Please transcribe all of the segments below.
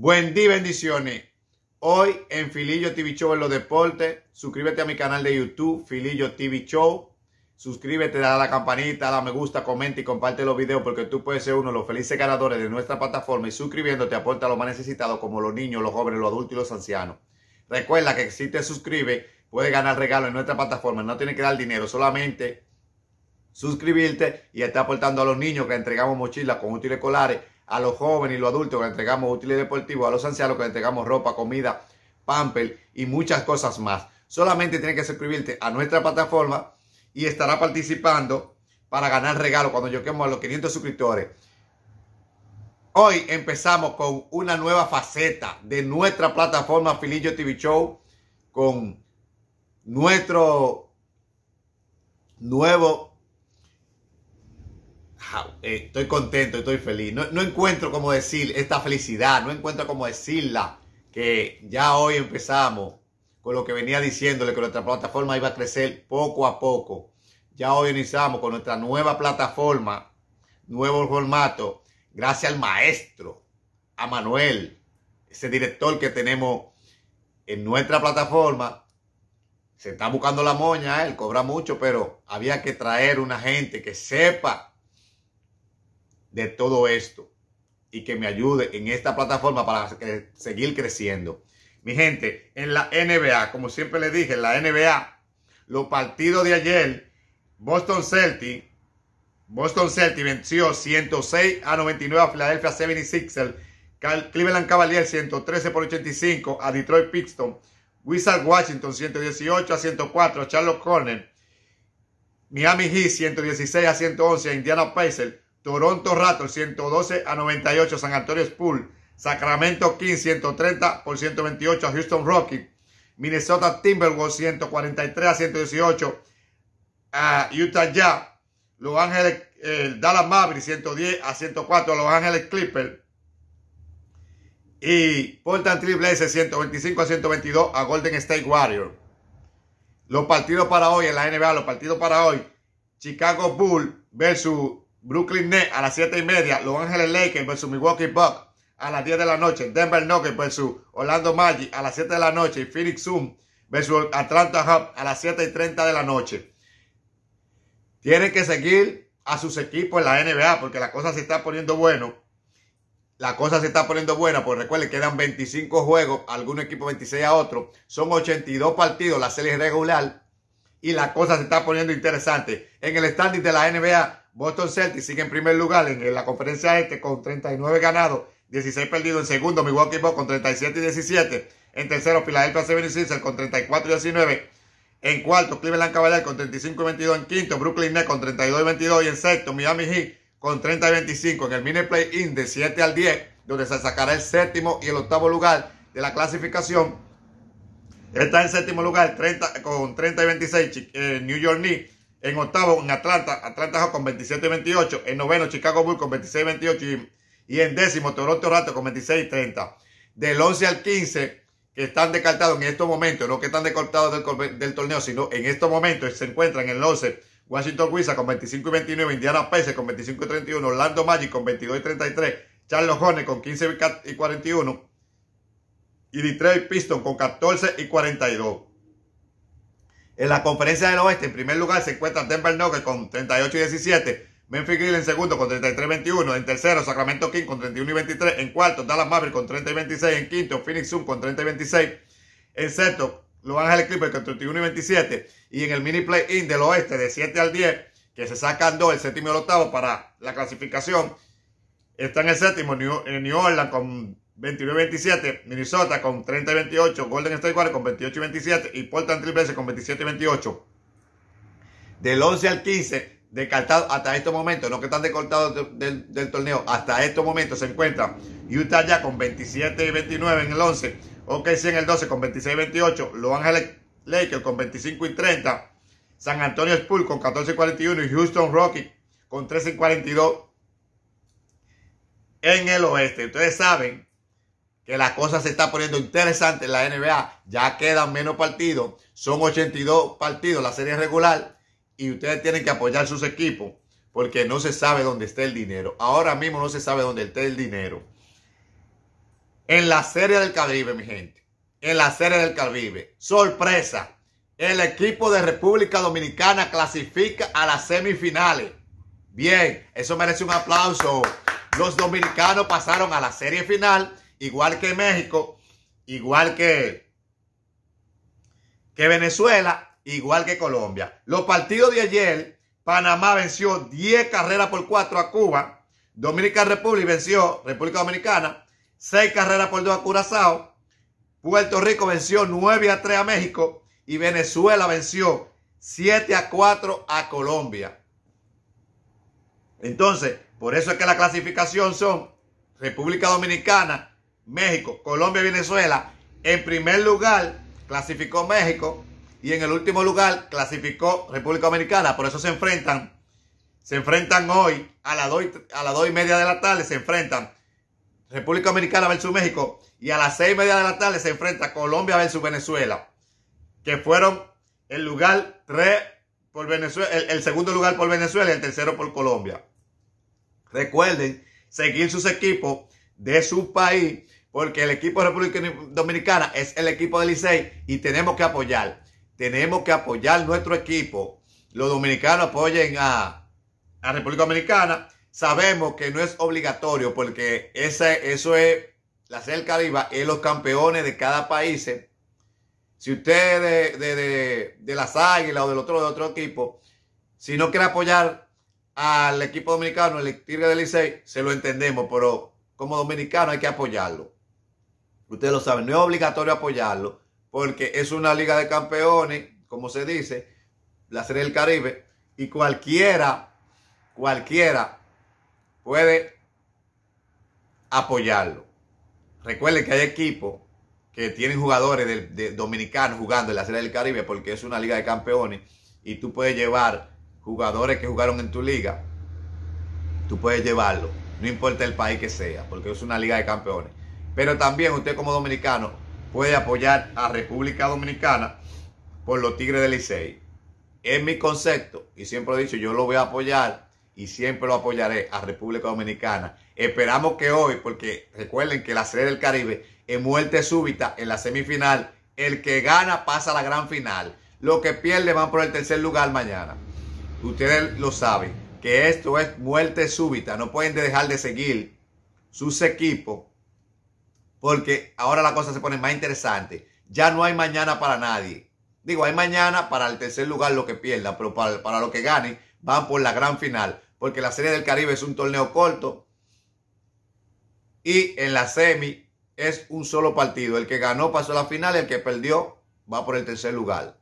Buen día, bendiciones. Hoy en Filillo TV Show en los deportes. Suscríbete a mi canal de YouTube, Filillo TV Show. Suscríbete, dale a la campanita, dale a me gusta, comenta y comparte los videos porque tú puedes ser uno de los felices ganadores de nuestra plataforma y suscribiéndote aporta a los más necesitados como los niños, los jóvenes, los adultos y los ancianos. Recuerda que si te suscribes puedes ganar regalos en nuestra plataforma. No tienes que dar dinero, solamente suscribirte y estar aportando a los niños que entregamos mochilas con útiles escolares a los jóvenes y los adultos que le entregamos útiles deportivos, a los ancianos que le entregamos ropa, comida, pamper y muchas cosas más. Solamente tienes que suscribirte a nuestra plataforma y estará participando para ganar regalos cuando lleguemos a los 500 suscriptores. Hoy empezamos con una nueva faceta de nuestra plataforma Filillo TV Show con nuestro nuevo estoy contento, estoy feliz. No, encuentro cómo decir esta felicidad, no encuentro cómo decirla, que ya hoy empezamos con lo que venía diciéndole que nuestra plataforma iba a crecer poco a poco. Ya hoy iniciamos con nuestra nueva plataforma, nuevo formato, gracias al maestro, a Manuel, ese director que tenemos en nuestra plataforma. Se está buscando la moña, él cobra mucho, pero había que traer una gente que sepa de todo esto y que me ayude en esta plataforma para seguir creciendo. Mi gente, en la NBA, como siempre le dije, en la NBA, los partidos de ayer, Boston Celti Boston Celti venció 106 a 99 a Philadelphia 76ers, Cleveland Cavaliers 113 por 85 a Detroit Pistons, Wizard Washington 118 a 104 a Charlotte Corner, Miami Heat 116 a 111 a Indiana Pacers, Toronto Rato 112 a 98, San Antonio Spurs, Sacramento Kings 130 por 128 a Houston Rockets, Minnesota Timberwolves 143 a 118 a Utah Jazz, Los Ángeles Dallas Mavericks 110 a 104 Los Ángeles Clippers y Portland S 125 a 122 a Golden State Warriors. Los partidos para hoy en la NBA, los partidos para hoy, Chicago Bulls vs. Brooklyn Nets a las 7 y media. Los Ángeles Lakers versus Milwaukee Bucks a las 10 de la noche. Denver Nuggets versus Orlando Magic a las 7 de la noche. Y Phoenix Zoom versus Atlanta Hub a las 7 y 30 de la noche. Tienen que seguir a sus equipos en la NBA porque la cosa se está poniendo bueno. La cosa se está poniendo buena, porque recuerden, quedan 25 juegos, algún equipo 26 a otro. Son 82 partidos la serie regular y la cosa se está poniendo interesante. En el standing de la NBA, Boston Celtics sigue en primer lugar en la conferencia este con 39 ganados, 16 perdidos. En segundo, Milwaukee Bucks con 37 y 17. En tercero, Philadelphia 76 con 34 y 19. En cuarto, Cleveland Cavaliers con 35 y 22. En quinto, Brooklyn Nets con 32 y 22. Y en sexto, Miami Heat con 30 y 25. En el mini play-in de 7 al 10, donde se sacará el séptimo y el octavo lugar de la clasificación. Está en séptimo lugar 30, con 30 y 26 eh, New York Knicks. En octavo, en Atlanta, Atlanta con 27 y 28. En noveno, Chicago Bulls con 26 y 28. Y, en décimo, Toronto Raptors con 26 y 30. Del 11 al 15, que están descartados en estos momentos, no que están descartados del, del torneo, sino en estos momentos se encuentran en el 11 Washington Wizards con 25 y 29, Indiana Pacers con 25 y 31, Orlando Magic con 22 y 33, Charles Hornets con 15 y 41 y Detroit Pistons con 14 y 42. En la conferencia del oeste, en primer lugar, se encuentran Denver Nuggets con 38 y 17. Memphis Grizzlies en segundo con 33 y 21. En tercero, Sacramento King con 31 y 23. En cuarto, Dallas Mavericks con 30 y 26. En quinto, Phoenix Sun con 30 y 26. En sexto, Los Ángeles Clippers con 31 y 27. Y en el mini play-in del oeste de 7 al 10, que se sacan dos, el séptimo y el octavo para la clasificación. Está en el séptimo New Orleans con 29-27, Minnesota con 30-28, Golden State Warriors con 28-27 y Portland Triple con 27-28. Del 11 al 15, descartado hasta estos momentos, no que están descartados del, torneo, hasta estos momentos se encuentra Utah ya con 27-29 en el 11, OKC en el 12 con 26-28, Los Ángeles Lakers con 25 30, San Antonio Spurs con 14 41 y Houston Rockets con 13 42 en el oeste. Ustedes saben que la cosa se está poniendo interesante en la NBA. Ya quedan menos partidos. Son 82 partidos la serie regular. Y ustedes tienen que apoyar sus equipos. Porque no se sabe dónde está el dinero. Ahora mismo no se sabe dónde está el dinero. En la serie del Caribe, mi gente. En la serie del Caribe. Sorpresa. El equipo de República Dominicana clasifica a las semifinales. Bien, eso merece un aplauso. Los dominicanos pasaron a la serie final igual que México, igual que, que Venezuela, igual que Colombia. Los partidos de ayer, Panamá venció 10 carreras por 4 a Cuba, Dominicana Republic venció República Dominicana, 6 carreras por 2 a Curazao, Puerto Rico venció 9 a 3 a México y Venezuela venció 7 a 4 a Colombia. Entonces, por eso es que la clasificación son República Dominicana, México, Colombia y Venezuela. En primer lugar clasificó México y en el último lugar clasificó República Dominicana. Por eso se enfrentan, se enfrentan hoy a las 2 a las y media de la tarde, se enfrentan República Dominicana versus México y a las seis y media de la tarde se enfrenta Colombia versus Venezuela, que fueron el lugar 3 por Venezuela, el, segundo lugar por Venezuela y el tercero por Colombia. Recuerden seguir sus equipos de su país porque el equipo de República Dominicana es el equipo del Licey y tenemos que apoyar. Tenemos que apoyar nuestro equipo. Los dominicanos apoyen a, a República Dominicana. Sabemos que no es obligatorio porque ese eso es la cerca arriba, es los campeones de cada país. Si usted de, de, las águilas o del otro, de otro equipo, si no quiere apoyar al equipo dominicano, el Tigre del Licey, se lo entendemos, pero como dominicano hay que apoyarlo. Ustedes lo saben, no es obligatorio apoyarlo porque es una liga de campeones, como se dice, la Serie del Caribe, y cualquiera, cualquiera puede apoyarlo. Recuerden que hay equipos que tienen jugadores de, dominicanos jugando en la Serie del Caribe porque es una liga de campeones y tú puedes llevar jugadores que jugaron en tu liga, tú puedes llevarlo, no importa el país que sea, porque es una liga de campeones. Pero también usted como dominicano puede apoyar a República Dominicana por los Tigres del Licey. Es mi concepto y siempre lo he dicho, yo lo voy a apoyar y siempre lo apoyaré a República Dominicana. Esperamos que hoy, porque recuerden que la Serie del Caribe es muerte súbita en la semifinal. El que gana pasa a la gran final. Los que pierden van por el tercer lugar mañana. Ustedes lo saben, que esto es muerte súbita. No pueden dejar de seguir sus equipos porque ahora la cosa se pone más interesante. Ya no hay mañana para nadie. Digo, hay mañana para el tercer lugar lo que pierda, pero para, lo que gane van por la gran final, porque la Serie del Caribe es un torneo corto y en la semi es un solo partido. El que ganó pasó a la final, el que perdió va por el tercer lugar.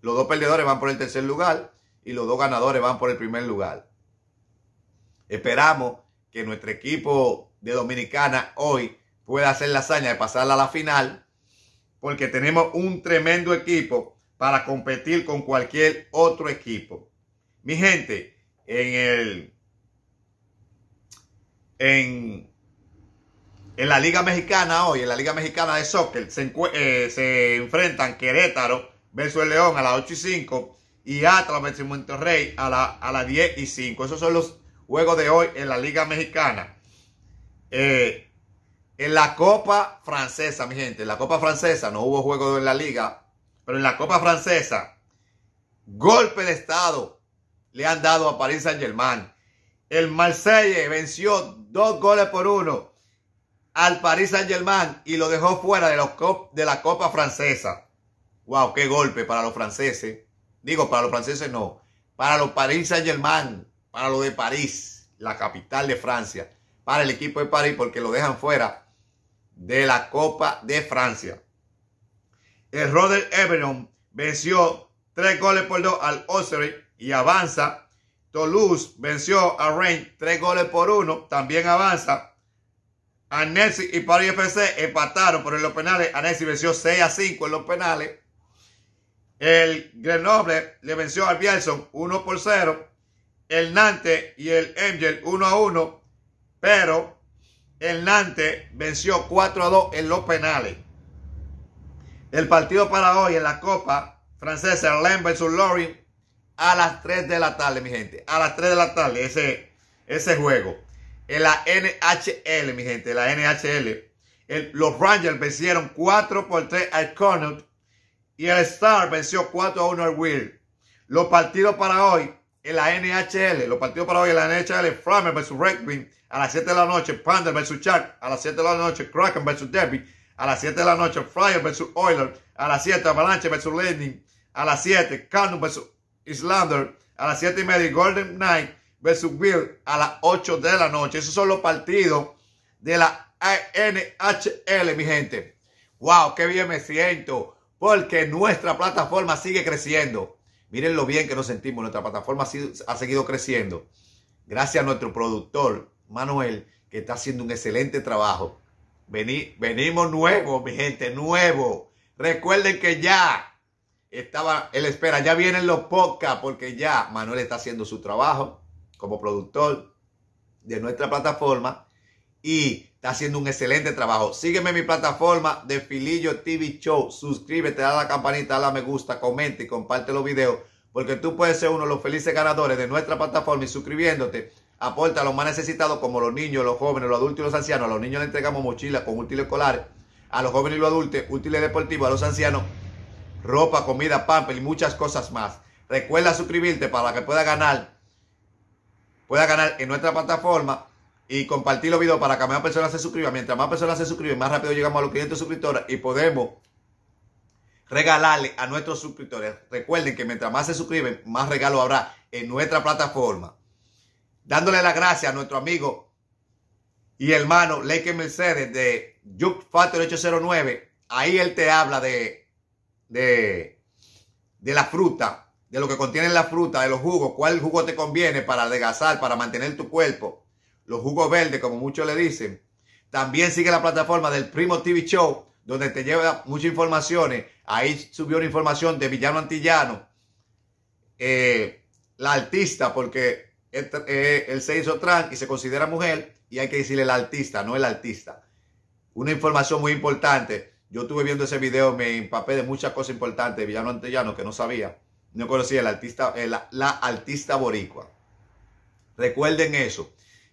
Los dos perdedores van por el tercer lugar y los dos ganadores van por el primer lugar. Esperamos que nuestro equipo de Dominicana hoy pueda hacer la hazaña de pasarla a la final, porque tenemos un tremendo equipo para competir con cualquier otro equipo. Mi gente, en el en, en la Liga Mexicana hoy, en la Liga Mexicana de Soccer, se, eh, enfrentan Querétaro versus León a las 8 y 5 y Atlas versus Monterrey a, a las 10 y 5. Esos son los juegos de hoy en la Liga Mexicana. Eh, en la Copa Francesa, mi gente, en la Copa Francesa no hubo juego en la liga, pero en la Copa Francesa, golpe de Estado le han dado a Paris Saint Germain. El Marseille venció dos goles por uno al Paris Saint Germain y lo dejó fuera de, la Copa Francesa. ¡Wow! ¡Qué golpe para los franceses! Digo, para los franceses no. Para los Paris Saint Germain, para los de París, la capital de Francia, para el equipo de París, porque lo dejan fuera de la Copa de Francia. El Roder Everton venció tres goles por dos al Ossery y avanza. Toulouse venció a Rennes tres goles por uno, también avanza. Annecy y Paris FC empataron por los penales. Annecy venció 6 a 5 en los penales. El Grenoble le venció al Bielson 1 por 0. El Nantes y el Angel 1 a 1. Pero el Nantes venció 4 a 2 en los penales. El partido para hoy en la Copa Francesa, Lens versus Lorient, a las 3 de la tarde, mi gente. A las 3 de la tarde, ese, ese juego. En la NHL, mi gente, la NHL. los Rangers vencieron 4 por 3 al Connaught y el Star venció 4 a 1 al Will. Los partidos para hoy, en la NHL. Los partidos para hoy en la NHL, Flamer vs. Red Wing a las 7 de la noche, Panda vs. Chuck a las 7 de la noche, Kraken vs. Derby a las 7 de la noche, Flyer vs. Oiler a las 7, Avalanche vs. Lightning a las 7, Cannon vs. Islander a las 7 y media, Golden Knight vs. Bill a las 8 de la noche. Esos son los partidos de la NHL, mi gente. ¡Wow! ¡Qué bien me siento! Porque nuestra plataforma sigue creciendo. Miren lo bien que nos sentimos. Nuestra plataforma ha, seguido creciendo. Gracias a nuestro productor, Manuel, que está haciendo un excelente trabajo. venimos nuevos, mi gente, nuevo. Recuerden que ya estaba el espera, ya vienen los podcasts, porque ya Manuel está haciendo su trabajo como productor de nuestra plataforma y Está haciendo un excelente trabajo. Sígueme en mi plataforma de Filillo TV Show. Suscríbete, a la campanita, dale la me gusta, comenta y comparte los videos. Porque tú puedes ser uno de los felices ganadores de nuestra plataforma y suscribiéndote aporta a los más necesitados como los niños, los jóvenes, los adultos y los ancianos. A los niños les entregamos mochilas con útiles escolares. A los jóvenes y los adultos, útiles deportivos. A los ancianos, ropa, comida, pampa y muchas cosas más. Recuerda suscribirte para que pueda ganar, pueda ganar en nuestra plataforma y compartir los videos para que más personas se suscriban. Mientras más personas se suscriben, más rápido llegamos a los 500 suscriptores y podemos regalarle a nuestros suscriptores. Recuerden que mientras más se suscriben, más regalo habrá en nuestra plataforma. Dándole las gracias a nuestro amigo y hermano Leike Mercedes de Juke Factor 809. Ahí él te habla de, de, de la fruta, de lo que contiene la fruta, de los jugos, cuál jugo te conviene para adelgazar, para mantener tu cuerpo los jugos verdes, como muchos le dicen. También sigue la plataforma del Primo TV Show, donde te lleva muchas informaciones. Ahí subió una información de Villano Antillano, eh, la artista, porque este, eh, él, se hizo trans y se considera mujer, y hay que decirle la artista, no el artista. Una información muy importante. Yo estuve viendo ese video, me empapé de muchas cosas importantes de Villano Antillano que no sabía. No conocía el artista, eh, la, la artista boricua. Recuerden eso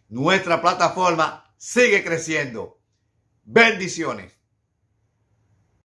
nuestra plataforma sigue creciendo. Bendiciones.